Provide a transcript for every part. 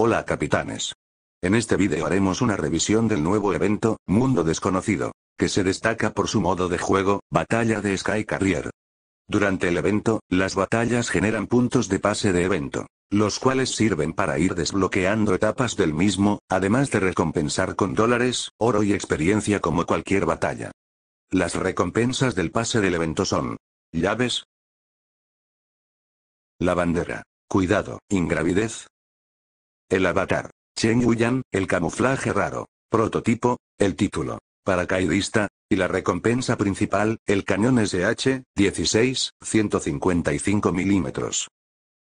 Hola capitanes. En este video haremos una revisión del nuevo evento, Mundo Desconocido, que se destaca por su modo de juego, Batalla de Sky Carrier. Durante el evento, las batallas generan puntos de pase de evento, los cuales sirven para ir desbloqueando etapas del mismo, además de recompensar con dólares, oro y experiencia como cualquier batalla. Las recompensas del pase del evento son, llaves, la bandera, cuidado, ingravidez, el avatar. Chen Yuyan, el camuflaje raro. Prototipo, el título. Paracaidista, y la recompensa principal, el cañón SH, 16, 155 milímetros.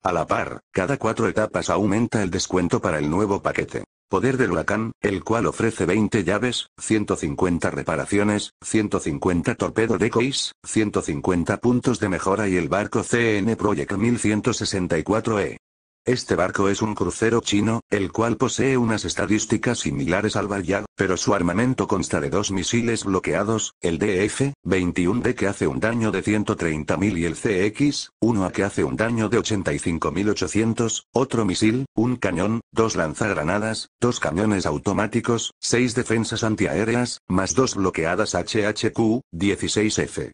A la par, cada cuatro etapas aumenta el descuento para el nuevo paquete. Poder del huracán, el cual ofrece 20 llaves, 150 reparaciones, 150 torpedo decoys, 150 puntos de mejora y el barco CN Project 1164E. Este barco es un crucero chino, el cual posee unas estadísticas similares al Bayard, pero su armamento consta de dos misiles bloqueados, el DF-21D que hace un daño de 130.000 y el CX-1A que hace un daño de 85.800, otro misil, un cañón, dos lanzagranadas, dos cañones automáticos, seis defensas antiaéreas, más dos bloqueadas HHQ-16F.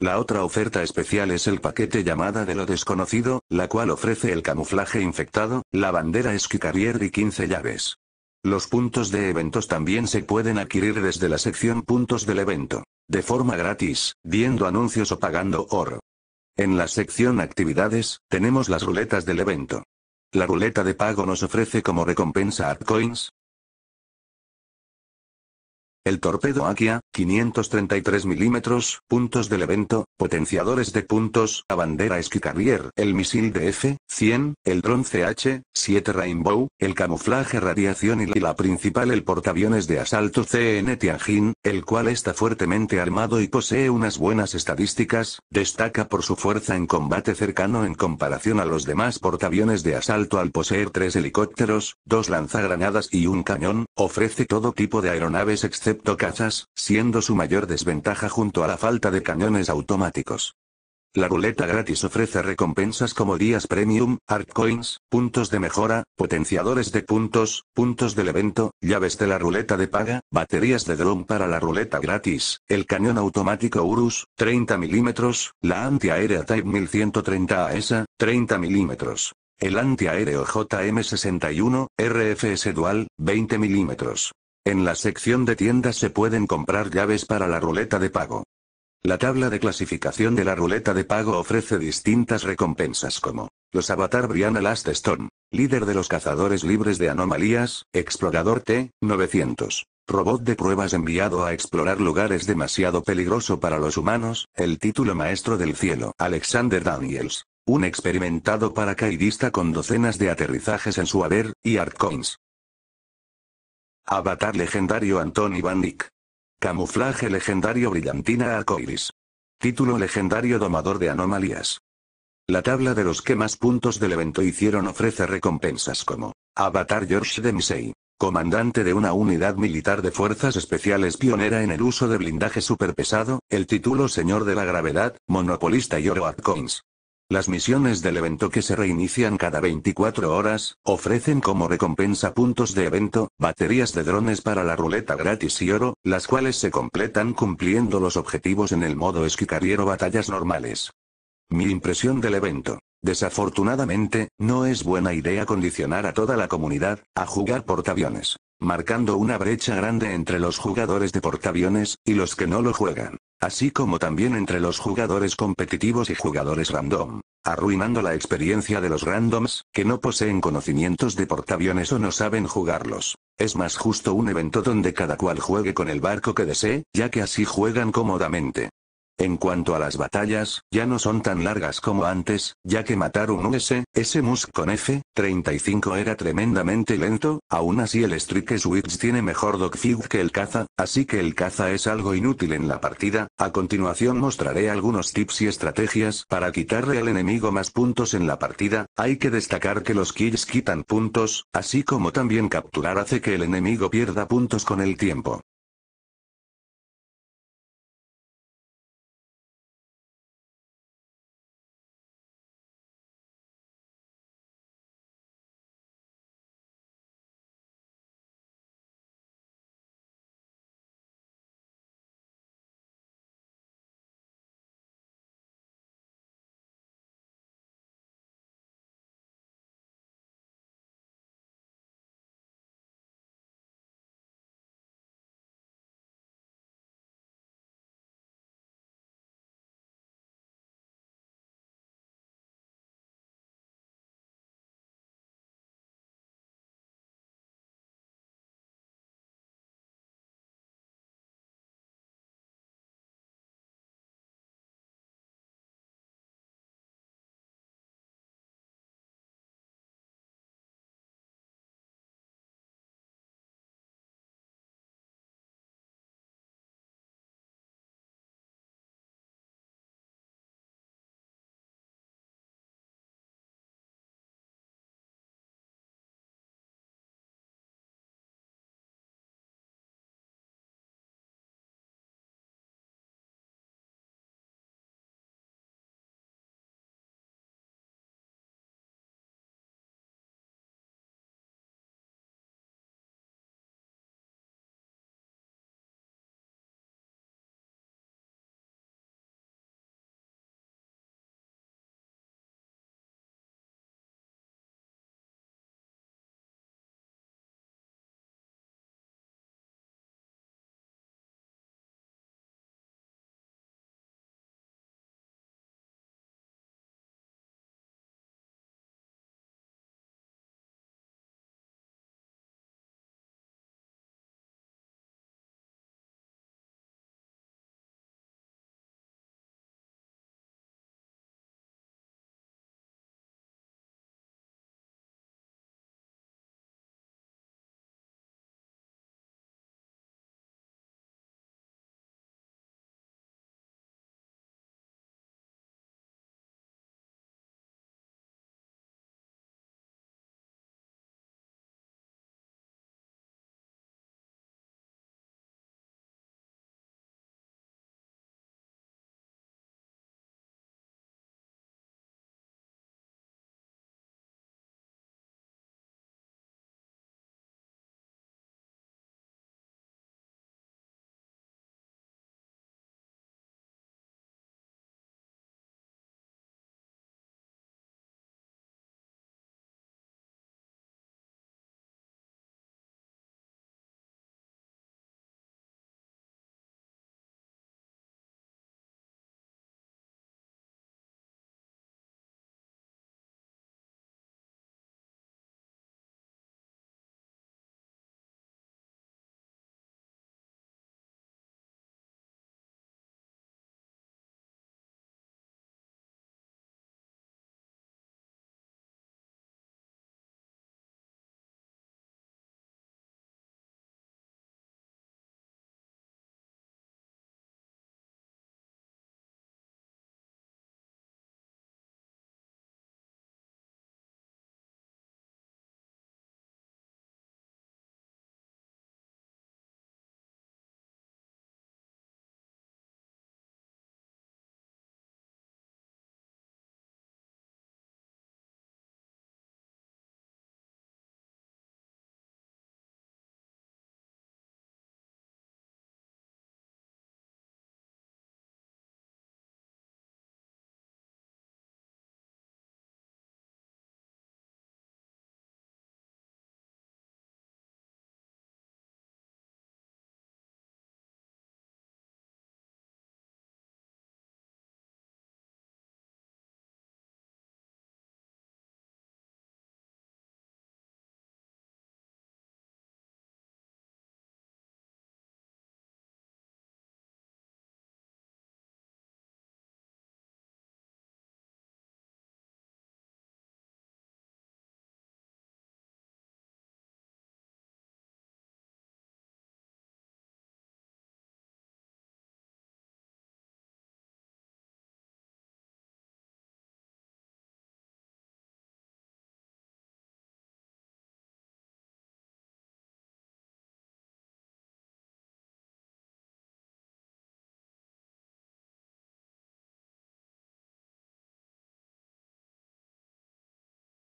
La otra oferta especial es el paquete llamada de lo desconocido, la cual ofrece el camuflaje infectado, la bandera Esquicarrier y 15 llaves. Los puntos de eventos también se pueden adquirir desde la sección puntos del evento, de forma gratis, viendo anuncios o pagando oro. En la sección actividades, tenemos las ruletas del evento. La ruleta de pago nos ofrece como recompensa altcoins, el torpedo Akia, 533 milímetros, puntos del evento, potenciadores de puntos, a bandera Esquicarrier, el misil DF-100, el dron CH-7 Rainbow, el camuflaje radiación y la principal el portaaviones de asalto CN Tianjin, el cual está fuertemente armado y posee unas buenas estadísticas, destaca por su fuerza en combate cercano en comparación a los demás portaaviones de asalto al poseer tres helicópteros, dos lanzagranadas y un cañón, ofrece todo tipo de aeronaves excepto cazas, siendo su mayor desventaja junto a la falta de cañones automáticos. La ruleta gratis ofrece recompensas como días premium, coins puntos de mejora, potenciadores de puntos, puntos del evento, llaves de la ruleta de paga, baterías de dron para la ruleta gratis, el cañón automático Urus, 30 mm, la antiaérea Type 1130 AESA, 30 mm. El antiaéreo JM61, RFS Dual, 20 mm. En la sección de tiendas se pueden comprar llaves para la ruleta de pago. La tabla de clasificación de la ruleta de pago ofrece distintas recompensas como los Avatar Brianna Last Stone, líder de los cazadores libres de anomalías, explorador T-900, robot de pruebas enviado a explorar lugares demasiado peligroso para los humanos, el título maestro del cielo, Alexander Daniels, un experimentado paracaidista con docenas de aterrizajes en su haber, y Artcoins. Avatar legendario Anton Van Dyck. Camuflaje legendario brillantina arcoiris. Título legendario domador de anomalías. La tabla de los que más puntos del evento hicieron ofrece recompensas como Avatar George Demisey. comandante de una unidad militar de fuerzas especiales pionera en el uso de blindaje superpesado, el título Señor de la Gravedad, Monopolista y Oro Coins. Las misiones del evento que se reinician cada 24 horas, ofrecen como recompensa puntos de evento, baterías de drones para la ruleta gratis y oro, las cuales se completan cumpliendo los objetivos en el modo esquicarier batallas normales. Mi impresión del evento. Desafortunadamente, no es buena idea condicionar a toda la comunidad, a jugar portaaviones, marcando una brecha grande entre los jugadores de portaaviones, y los que no lo juegan. Así como también entre los jugadores competitivos y jugadores random. Arruinando la experiencia de los randoms, que no poseen conocimientos de portaaviones o no saben jugarlos. Es más justo un evento donde cada cual juegue con el barco que desee, ya que así juegan cómodamente. En cuanto a las batallas, ya no son tan largas como antes, ya que matar un US, ese musk con F-35 era tremendamente lento, aún así el Strike Switch tiene mejor dogfight que el caza, así que el caza es algo inútil en la partida, a continuación mostraré algunos tips y estrategias para quitarle al enemigo más puntos en la partida, hay que destacar que los kills quitan puntos, así como también capturar hace que el enemigo pierda puntos con el tiempo.